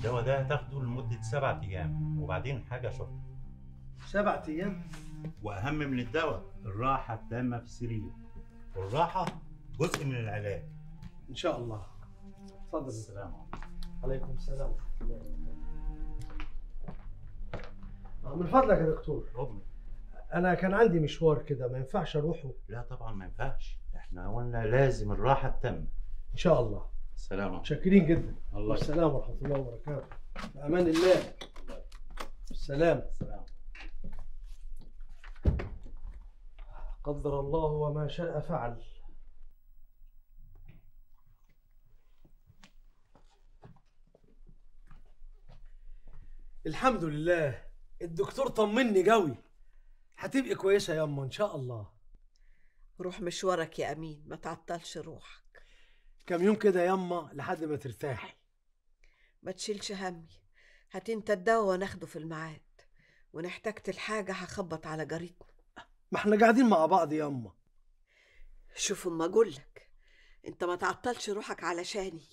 الدواء ده هتاخده لمده سبعة ايام وبعدين حاجه شرطه سبعة ايام واهم من الدواء الراحه التامه في السرير والراحه جزء من العلاج ان شاء الله اتفضل السلام عليكم عليكم السلام آه، من فضلك يا دكتور ربنا انا كان عندي مشوار كده ما ينفعش اروحه لا طبعا ما ينفعش احنا قلنا لازم الراحه التامه ان شاء الله السلامة شاكرين جدا الله والسلام ورحمه الله وبركاته في امان الله السلام السلام قدر الله وما شاء فعل الحمد لله الدكتور طمني قوي هتبقي كويسه يا اما ان شاء الله روح مشوارك يا امين ما تعطلش روحك كام يوم كده يما لحد ما ترتاحي ما تشيلش همي هتنت انت الدواء ناخده في الميعاد وان احتجت الحاجة هخبط على جريتنا ما احنا قاعدين مع بعض يما شوف اما اقولك انت ما تعطلش روحك علشاني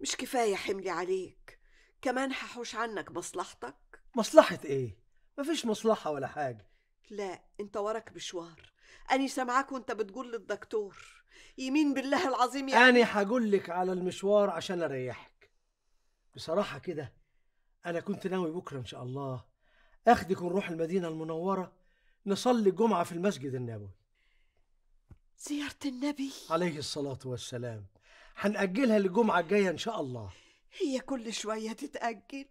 مش كفاية حملي عليك كمان هحوش عنك مصلحتك مصلحة ايه؟ مفيش مصلحة ولا حاجة لا انت وراك مشوار أني سامعاك وأنت بتقول للدكتور يمين بالله العظيم يعني أنا هقول لك على المشوار عشان أريحك بصراحة كده أنا كنت ناوي بكرة إن شاء الله أخدك ونروح المدينة المنورة نصلي الجمعة في المسجد النبوي زيارة النبي عليه الصلاة والسلام هنأجلها للجمعة الجاية إن شاء الله هي كل شوية تتأجل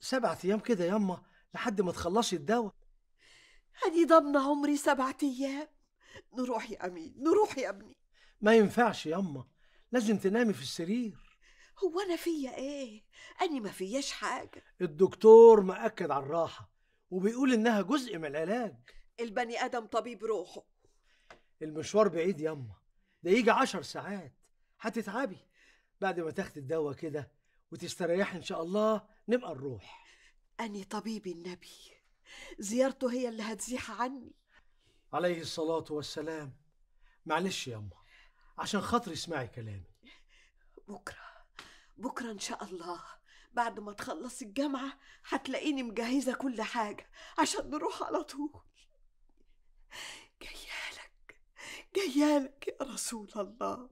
سبعة أيام كده ياما لحد ما تخلصي الدواء هدي ضمن عمري سبعة أيام نروح يا أمين نروح يا ابني ما ينفعش يا أمه لازم تنامي في السرير هو أنا فيا إيه؟ أني ما فياش حاجة الدكتور مأكد على الراحة وبيقول إنها جزء من العلاج البني آدم طبيب روحه المشوار بعيد يا أمه ده يجي عشر ساعات هتتعبي بعد ما تاخدي الدواء كده وتستريحي إن شاء الله نبقى نروح أني طبيب النبي زيارته هي اللي هتزيح عني عليه الصلاة والسلام معلش يا أمه عشان خاطري اسمعي كلامي بكرة بكرة إن شاء الله بعد ما تخلص الجامعة هتلاقيني مجهزة كل حاجة عشان نروح على طول جيالك جيالك يا رسول الله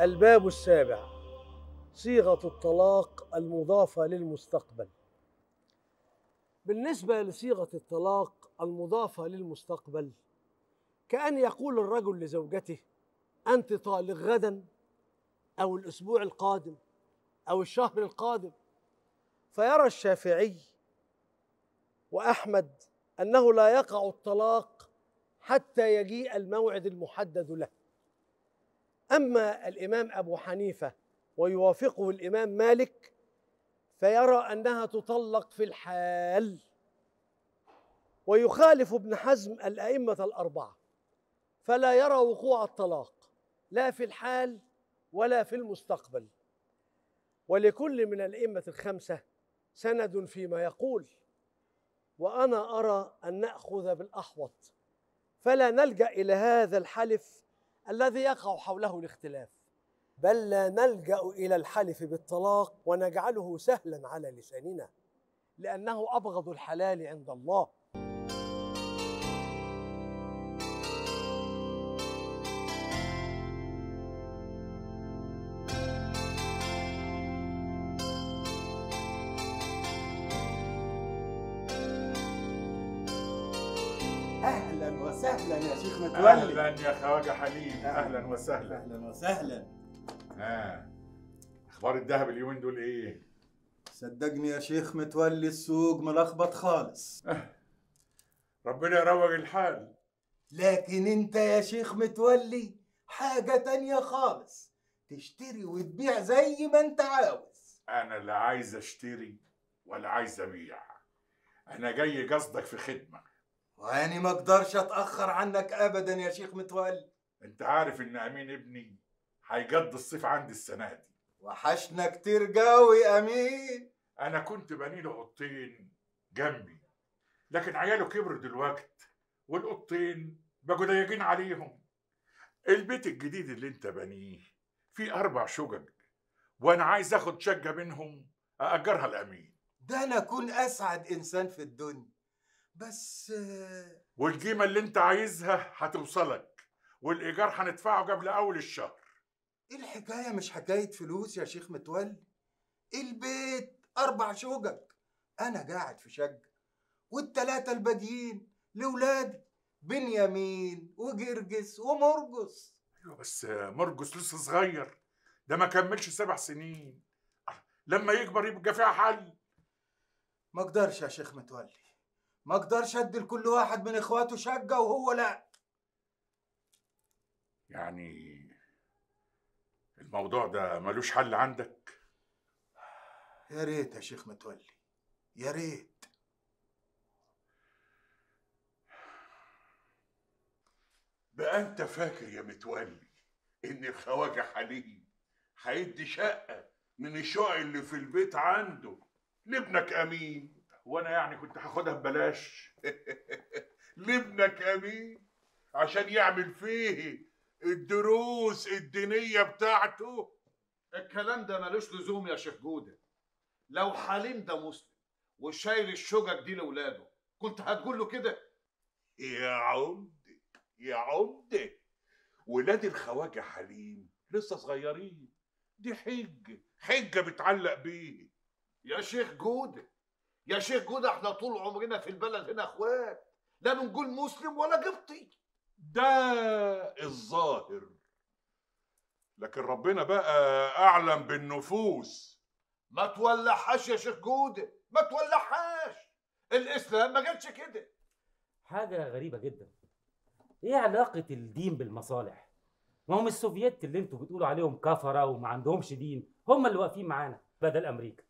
الباب السابع صيغة الطلاق المضافة للمستقبل بالنسبة لصيغة الطلاق المضافة للمستقبل كأن يقول الرجل لزوجته أنت طالق غدا أو الأسبوع القادم أو الشهر القادم فيرى الشافعي وأحمد أنه لا يقع الطلاق حتى يجيء الموعد المحدد له أما الإمام أبو حنيفة ويوافقه الإمام مالك فيرى أنها تطلق في الحال ويخالف ابن حزم الأئمة الأربعة فلا يرى وقوع الطلاق لا في الحال ولا في المستقبل ولكل من الأئمة الخمسة سند فيما يقول وأنا أرى أن نأخذ بالأحوط فلا نلجأ إلى هذا الحلف الذي يقع حوله الاختلاف بل لا نلجا الى الحلف بالطلاق ونجعله سهلا على لساننا لانه ابغض الحلال عند الله وسهلا يا شيخ متولي اهلا يا خواجه حليم اهلا وسهلا اهلا وسهلا ها آه. اخبار الذهب اليومين دول ايه صدقني يا شيخ متولي السوق ملخبط خالص آه. ربنا يروج الحال لكن انت يا شيخ متولي حاجة تانية خالص تشتري وتبيع زي ما انت عاوز انا لا عايز اشتري ولا عايز ابيع انا جاي قصدك في خدمه واني ما اقدرش اتاخر عنك ابدا يا شيخ متولي انت عارف ان امين ابني هيقضي الصيف عندي السنه دي وحشنا كتير قوي امين انا كنت بني له قطين جنبي لكن عياله كبروا دلوقت والقطين بقوا ضيقين عليهم البيت الجديد اللي انت بنيه فيه اربع شقق وانا عايز اخد شقه منهم ااجرها لامين ده انا اكون اسعد انسان في الدنيا بس والقيمة اللي انت عايزها هتوصلك والايجار هندفعه قبل اول الشهر الحكايه مش حكايه فلوس يا شيخ متولي البيت اربع شقق انا قاعد في شقه والتلاته الباقيين لولادي بنيامين وجرجس ومرجس ايوه بس مرجس لسه صغير ده ما كملش سبع سنين لما يكبر يبقى فيها حل ما اقدرش يا شيخ متولي ما اقدرش ادي لكل واحد من اخواته شقه وهو لا يعني الموضوع ده ملوش حل عندك يا ريت يا شيخ متولي يا ريت بقى انت فاكر يا متولي ان الخواجه حليم هيدي شقه من الشقق اللي في البيت عنده لابنك امين وانا يعني كنت هاخدها ببلاش لابنك امين عشان يعمل فيه الدروس الدينية بتاعته الكلام ده ملوش لزوم يا شيخ جودة لو حليم ده مسلم وشايل الشجج دي لولاده كنت هتقول له كده يا عمدي يا عمدي ولاد الخواجة حليم لسه صغيرين دي حجة حجة بتعلق بيه يا شيخ جودة يا شيخ جودة احنا طول عمرنا في البلد هنا اخوات لا بنقول مسلم ولا قبطي ده الظاهر لكن ربنا بقى اعلم بالنفوس ما تولحش يا شيخ جودة ما تولحش الاسلام ما جاتش كده حاجة غريبة جدا ايه علاقة الدين بالمصالح؟ ما هم السوفييت اللي انتوا بتقولوا عليهم كفرة وما عندهمش دين هم اللي واقفين معانا بدل امريكا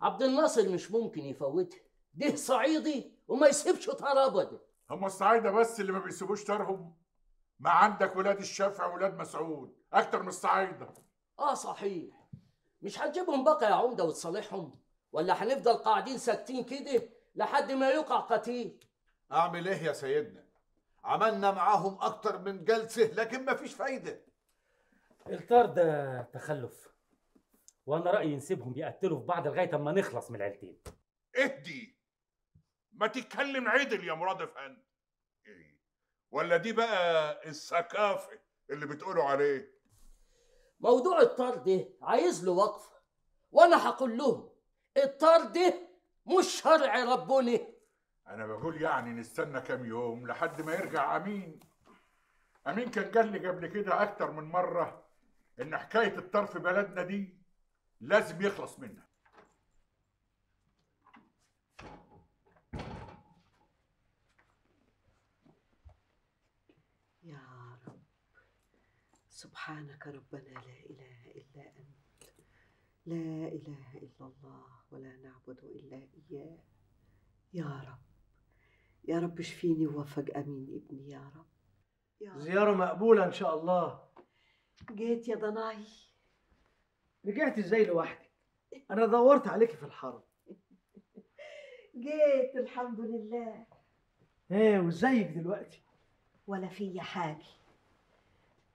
عبد الناصر مش ممكن يفوتها ده صعيدي وما يسيبش طار ابدا هم الصعايده بس اللي ما بيسيبوش طارهم ما عندك ولاد الشافع ولاد مسعود اكتر من الصعايده اه صحيح مش هتجيبهم بقى يا عمده وتصالحهم ولا هنفضل قاعدين ساكتين كده لحد ما يقع قتيل اعمل ايه يا سيدنا عملنا معاهم اكتر من جلسه لكن مفيش فايده الطار ده تخلف وانا رايي نسيبهم يقتلوا في بعض لغايه اما نخلص من العيلتين اهدي ما تتكلم عدل يا مراد افندي إيه. ولا دي بقى الثقافه اللي بتقولوا عليه موضوع الطرد عايز له وقفه وانا هقول لهم الطرد مش شرع ربنا انا بقول يعني نستنى كام يوم لحد ما يرجع امين امين كان قال لي قبل كده اكتر من مره ان حكايه الطرف بلدنا دي لازم يخلص منها يا رب سبحانك ربنا لا إله إلا أنت لا إله إلا الله ولا نعبد إلا إياه يا رب يا رب اشفيني ووفق أمين ابني يا رب يا رب. زيارة مقبولة إن شاء الله جيت يا ضناي رجعت ازاي لوحدك انا دورت عليكي في الحرم جيت الحمد لله ايه وازيك دلوقتي ولا فيا حاجه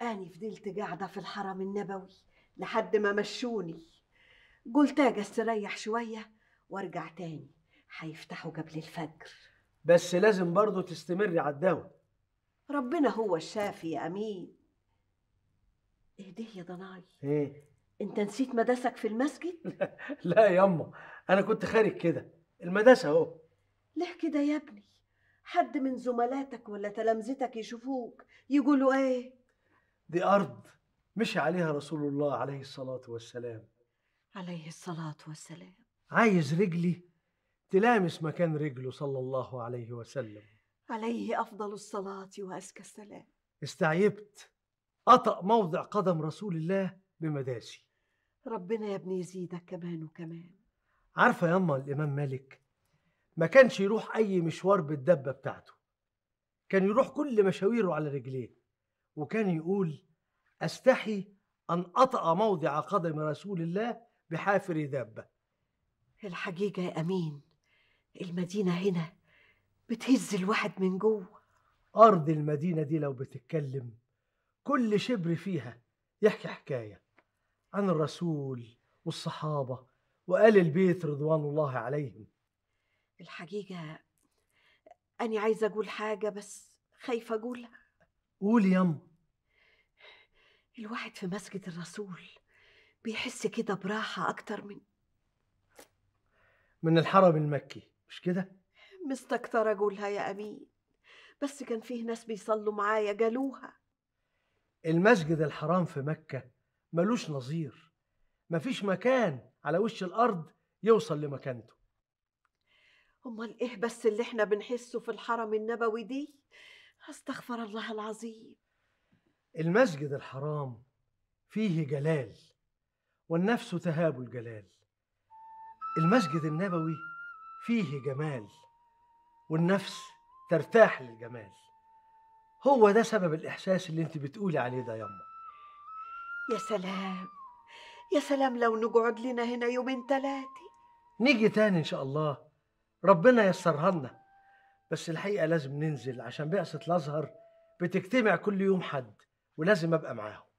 أنا فضلت قاعدة في الحرم النبوي لحد ما مشوني قلت أجي استريح شوية وأرجع تاني هيفتحوا قبل الفجر بس لازم برضه تستمري على الدواء ربنا هو الشافي يا أمين إيه ده يا ضناي؟ إيه؟ انت نسيت مداسك في المسجد لا ياما انا كنت خارج كده المدرسه اهو ليه كده يا ابني حد من زملاتك ولا تلامذتك يشوفوك يقولوا ايه دي ارض مشي عليها رسول الله عليه الصلاه والسلام عليه الصلاه والسلام عايز رجلي تلامس مكان رجله صلى الله عليه وسلم عليه افضل الصلاه وازكى السلام استعيبت اطأ موضع قدم رسول الله بمدارسي ربنا يا ابني يزيدك كمان وكمان عارفة ياما الإمام مالك ما كانش يروح أي مشوار بالدبة بتاعته كان يروح كل مشاويره على رجليه وكان يقول أستحي أن أطأ موضع قدم رسول الله بحافر دابة الحقيقة يا أمين المدينة هنا بتهز الواحد من جوه أرض المدينة دي لو بتتكلم كل شبر فيها يحكي حكاية عن الرسول والصحابة وآل البيت رضوان الله عليهم الحقيقة أنا عايزة أقول حاجة بس خايفة أقولها قول يما الواحد في مسجد الرسول بيحس كده براحة أكتر من من الحرم المكي مش كده؟ مستكتر أقولها يا أمين بس كان فيه ناس بيصلوا معايا قالوها المسجد الحرام في مكة ملوش نظير مفيش مكان على وش الأرض يوصل لمكانته أمال إيه بس اللي إحنا بنحسه في الحرم النبوي دي؟ أستغفر الله العظيم المسجد الحرام فيه جلال والنفس تهاب الجلال المسجد النبوي فيه جمال والنفس ترتاح للجمال هو ده سبب الإحساس اللي أنت بتقولي عليه ده يما يا سلام يا سلام لو نقعد لنا هنا يومين تلاتة نيجي تاني إن شاء الله ربنا يسرها لنا بس الحقيقة لازم ننزل عشان بعثة الأزهر بتجتمع كل يوم حد ولازم أبقى معاهم